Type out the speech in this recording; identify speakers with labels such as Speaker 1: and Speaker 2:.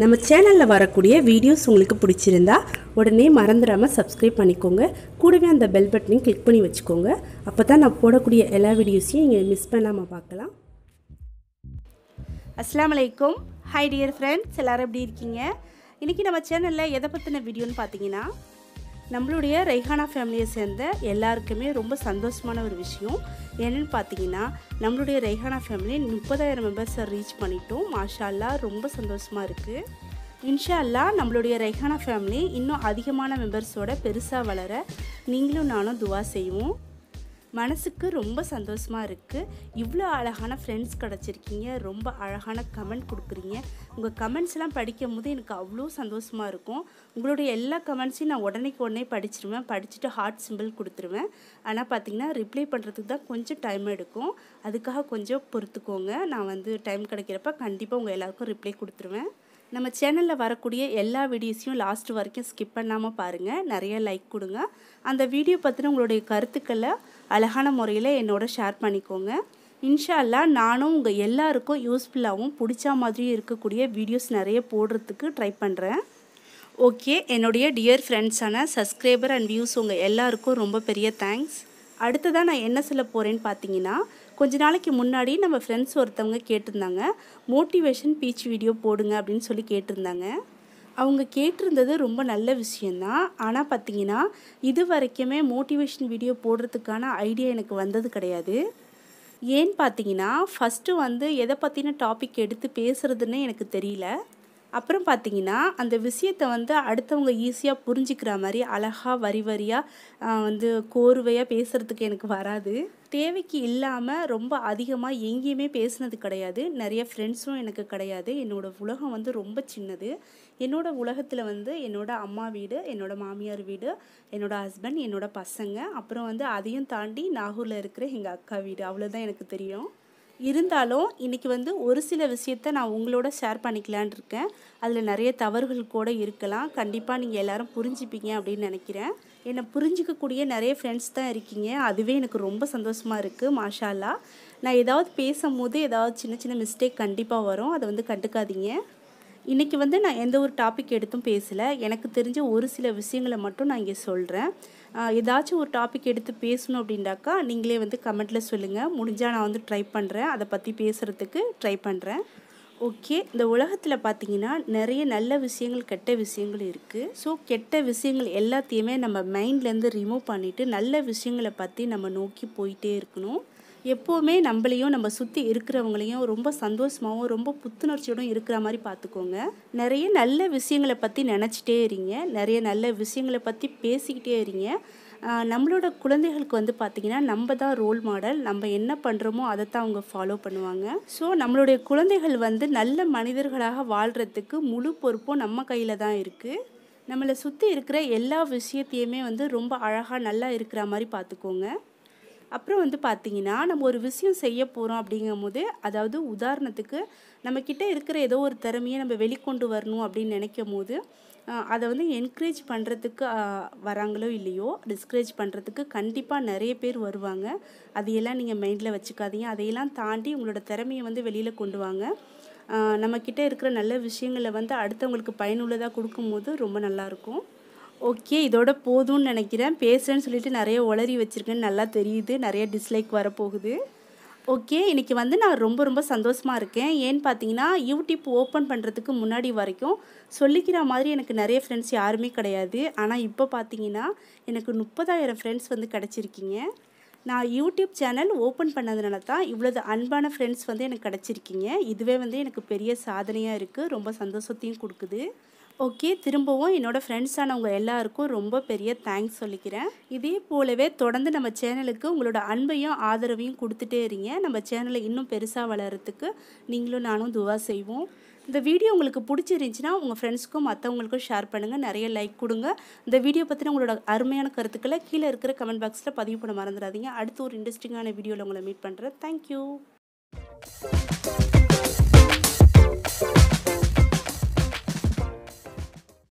Speaker 1: நம்ம சேனலில் வரக்கூடிய வீடியோஸ் உங்களுக்கு பிடிச்சிருந்தா உடனே மறந்துடாமல் சப்ஸ்கிரைப் பண்ணிக்கோங்க கூடவே அந்த பெல் பட்டனையும் கிளிக் பண்ணி வச்சுக்கோங்க அப்போ தான் நான் போடக்கூடிய எல்லா வீடியோஸையும் நீங்கள் மிஸ் பண்ணாமல் பார்க்கலாம் அஸ்லாம் வலைக்கும் ஹை டியர் ஃப்ரெண்ட்ஸ் எல்லோரும் எப்படி இருக்கீங்க இன்றைக்கி நம்ம சேனலில் எதை பற்றின வீடியோன்னு பார்த்தீங்கன்னா நம்மளுடைய ரெய்ஹானா ஃபேமிலியை சேர்ந்த எல்லாருக்குமே ரொம்ப சந்தோஷமான ஒரு விஷயம் என்னென்னு பார்த்தீங்கன்னா நம்மளுடைய ரெய்ஹானா ஃபேமிலி முப்பதாயிரம் மெம்பர்ஸை ரீச் பண்ணிட்டோம் மாஷால்லா ரொம்ப சந்தோஷமாக இருக்குது இன்ஷா நம்மளுடைய ரைஹானா ஃபேமிலி இன்னும் அதிகமான மெம்பர்ஸோட பெருசாக வளர நீங்களும் நானும் துவா செய்வோம் மனசுக்கு ரொம்ப சந்தோஷமாக இருக்குது இவ்வளோ அழகான ஃப்ரெண்ட்ஸ் கிடச்சிருக்கீங்க ரொம்ப அழகான கமெண்ட் கொடுக்குறீங்க உங்கள் கமெண்ட்ஸ்லாம் படிக்கும் போது எனக்கு அவ்வளோ சந்தோஷமாக இருக்கும் உங்களுடைய எல்லா கமெண்ட்ஸையும் நான் உடனேக்கு உடனே படிச்சிருவேன் படிச்சுட்டு ஹார்ட் சிம்பிள் கொடுத்துருவேன் ஆனால் பார்த்திங்கன்னா ரிப்ளை பண்ணுறதுக்கு தான் கொஞ்சம் டைம் எடுக்கும் அதுக்காக கொஞ்சம் பொறுத்துக்கோங்க நான் வந்து டைம் கிடைக்கிறப்ப கண்டிப்பாக உங்கள் எல்லாேருக்கும் ரிப்ளை கொடுத்துருவேன் நம்ம சேனலில் வரக்கூடிய எல்லா வீடியோஸையும் லாஸ்ட் வரைக்கும் ஸ்கிப் பண்ணாமல் பாருங்கள் நிறைய லைக் கொடுங்க அந்த வீடியோ பற்றின உங்களுடைய கருத்துக்களை அழகான முறையில் என்னோட ஷேர் பண்ணிக்கோங்க இன்ஷால்லா நானும் உங்கள் எல்லாருக்கும் யூஸ்ஃபுல்லாகவும் பிடிச்ச மாதிரியும் இருக்கக்கூடிய வீடியோஸ் நிறைய போடுறதுக்கு ட்ரை பண்ணுறேன் ஓகே என்னுடைய டியர் ஃப்ரெண்ட்ஸான சப்ஸ்கிரைபர் அண்ட் வியூஸ் உங்கள் எல்லாருக்கும் ரொம்ப பெரிய தேங்க்ஸ் அடுத்ததாக நான் என்ன சொல்ல போகிறேன்னு பார்த்தீங்கன்னா கொஞ்ச நாளைக்கு முன்னாடி நம்ம ஃப்ரெண்ட்ஸ் ஒருத்தவங்க கேட்டிருந்தாங்க மோட்டிவேஷன் பீச் வீடியோ போடுங்க அப்படின்னு சொல்லி கேட்டிருந்தாங்க அவங்க கேட்டிருந்தது ரொம்ப நல்ல விஷயந்தான் ஆனால் பார்த்தீங்கன்னா இது வரைக்குமே மோட்டிவேஷன் வீடியோ போடுறதுக்கான ஐடியா எனக்கு வந்தது கிடையாது ஏன்னு பார்த்தீங்கன்னா ஃபஸ்ட்டு வந்து எதை பற்றின டாபிக் எடுத்து பேசுகிறதுன்னு எனக்கு தெரியல அப்புறம் பார்த்தீங்கன்னா அந்த விஷயத்தை வந்து அடுத்தவங்க ஈஸியாக புரிஞ்சிக்கிற மாதிரி அழகாக வரி வரியாக வந்து கோர்வையாக பேசுகிறதுக்கு எனக்கு வராது தேவைக்கு இல்லாமல் ரொம்ப அதிகமாக எங்கேயுமே பேசுனது கிடையாது நிறைய ஃப்ரெண்ட்ஸும் எனக்கு கிடையாது என்னோடய உலகம் வந்து ரொம்ப சின்னது என்னோடய உலகத்தில் வந்து என்னோடய அம்மா வீடு என்னோடய மாமியார் வீடு என்னோடய ஹஸ்பண்ட் என்னோடய பசங்க அப்புறம் வந்து அதையும் தாண்டி நாகூரில் இருக்கிற எங்கள் அக்கா வீடு அவ்வளோதான் எனக்கு தெரியும் இருந்தாலும் இன்றைக்கி வந்து ஒரு சில விஷயத்த நான் உங்களோட ஷேர் பண்ணிக்கலான் இருக்கேன் அதில் நிறைய தவறுகள் கூட இருக்கலாம் கண்டிப்பாக நீங்கள் எல்லோரும் புரிஞ்சுப்பீங்க அப்படின்னு நினைக்கிறேன் என்னை புரிஞ்சிக்கக்கூடிய நிறைய ஃப்ரெண்ட்ஸ் தான் இருக்கீங்க அதுவே எனக்கு ரொம்ப சந்தோஷமாக இருக்குது மாஷாலா நான் ஏதாவது பேசும்போது ஏதாவது சின்ன சின்ன மிஸ்டேக் கண்டிப்பாக வரும் அதை வந்து கண்டுக்காதீங்க இன்றைக்கி வந்து நான் எந்த ஒரு டாபிக் எடுத்தும் பேசலை எனக்கு தெரிஞ்ச ஒரு சில விஷயங்களை மட்டும் நான் இங்கே சொல்கிறேன் ஏதாச்சும் ஒரு டாபிக் எடுத்து பேசணும் அப்படின்னாக்கா நீங்களே வந்து கமெண்ட்டில் சொல்லுங்கள் முடிஞ்சால் நான் வந்து ட்ரை பண்ணுறேன் அதை பற்றி பேசுகிறதுக்கு ட்ரை பண்ணுறேன் ஓகே இந்த உலகத்தில் பார்த்தீங்கன்னா நிறைய நல்ல விஷயங்கள் கெட்ட விஷயங்கள் இருக்குது ஸோ கெட்ட விஷயங்கள் எல்லாத்தையுமே நம்ம மைண்ட்லேருந்து ரிமூவ் பண்ணிவிட்டு நல்ல விஷயங்களை பற்றி நம்ம நோக்கி போயிட்டே இருக்கணும் எப்போவுமே நம்மளையும் நம்ம சுற்றி இருக்கிறவங்களையும் ரொம்ப சந்தோஷமாகவும் ரொம்ப புத்துணர்ச்சியோடும் இருக்கிற மாதிரி பார்த்துக்கோங்க நிறைய நல்ல விஷயங்களை பற்றி நினச்சிட்டே இருங்க நிறைய நல்ல விஷயங்களை பற்றி பேசிக்கிட்டே இருங்க நம்மளோட குழந்தைகளுக்கு வந்து பார்த்திங்கன்னா நம்ம தான் ரோல் மாடல் நம்ம என்ன பண்ணுறோமோ அதை தான் அவங்க ஃபாலோ பண்ணுவாங்க ஸோ நம்மளுடைய குழந்தைகள் வந்து நல்ல மனிதர்களாக வாழ்கிறதுக்கு முழு பொறுப்பும் நம்ம கையில் தான் இருக்குது நம்மளை சுற்றி இருக்கிற எல்லா விஷயத்தையுமே வந்து ரொம்ப அழகாக நல்லா இருக்கிற மாதிரி பார்த்துக்கோங்க அப்புறம் வந்து பார்த்தீங்கன்னா நம்ம ஒரு விஷயம் செய்ய போகிறோம் அப்படிங்கும் போது அதாவது உதாரணத்துக்கு நம்மக்கிட்ட இருக்கிற ஏதோ ஒரு திறமையை நம்ம வெளிக்கொண்டு வரணும் அப்படின்னு நினைக்கும் போது அதை வந்து என்கரேஜ் பண்ணுறதுக்கு வராங்களோ இல்லையோ டிஸ்கரேஜ் பண்ணுறதுக்கு கண்டிப்பாக நிறைய பேர் வருவாங்க அதையெல்லாம் நீங்கள் மைண்டில் வச்சுக்காதீங்க அதையெல்லாம் தாண்டி உங்களோட திறமையை வந்து வெளியில் கொண்டு வாங்க நம்மக்கிட்ட இருக்கிற நல்ல விஷயங்களை வந்து அடுத்தவங்களுக்கு பயனுள்ளதாக கொடுக்கும்போது ரொம்ப நல்லாயிருக்கும் ஓகே இதோட போதும்னு நினைக்கிறேன் பேசுகிறேன்னு சொல்லிட்டு நிறைய உளறி வச்சுருக்கேன்னு நல்லா தெரியுது நிறைய டிஸ்லைக் வரப்போகுது ஓகே இன்றைக்கி வந்து நான் ரொம்ப ரொம்ப சந்தோஷமாக இருக்கேன் ஏன்னு பார்த்தீங்கன்னா யூடியூப் ஓப்பன் பண்ணுறதுக்கு முன்னாடி வரைக்கும் சொல்லிக்கிற மாதிரி எனக்கு நிறைய ஃப்ரெண்ட்ஸ் யாருமே கிடையாது ஆனால் இப்போ பார்த்தீங்கன்னா எனக்கு முப்பதாயிரம் ஃப்ரெண்ட்ஸ் வந்து கிடச்சிருக்கீங்க நான் யூடியூப் சேனல் ஓப்பன் பண்ணதுனால தான் இவ்வளோ அன்பான ஃப்ரெண்ட்ஸ் வந்து எனக்கு கிடச்சிருக்கீங்க இதுவே வந்து எனக்கு பெரிய சாதனையாக இருக்குது ரொம்ப சந்தோஷத்தையும் கொடுக்குது ஓகே திரும்பவும் என்னோடய ஃப்ரெண்ட்ஸானவங்க எல்லாருக்கும் ரொம்ப பெரிய தேங்க்ஸ் சொல்லிக்கிறேன் இதே போலவே தொடர்ந்து நம்ம சேனலுக்கு உங்களோட அன்பையும் ஆதரவையும் கொடுத்துட்டே இருங்க நம்ம சேனலை இன்னும் பெருசாக வளர்கிறதுக்கு நீங்களும் நானும் துவா செய்வோம் இந்த வீடியோ உங்களுக்கு பிடிச்சிருந்துச்சின்னா உங்கள் ஃப்ரெண்ட்ஸுக்கும் மற்றவங்களுக்கும் ஷேர் பண்ணுங்கள் நிறைய லைக் கொடுங்க இந்த வீடியோ பற்றின உங்களோட அருமையான கருத்துக்களை கீழே இருக்கிற கமெண்ட் பாக்ஸில் பதிவு பண்ண மறந்துடாதீங்க அடுத்து ஒரு இன்ட்ரெஸ்டிங்கான வீடியோவில் உங்களை மீட் பண்ணுறேன் தேங்க்யூ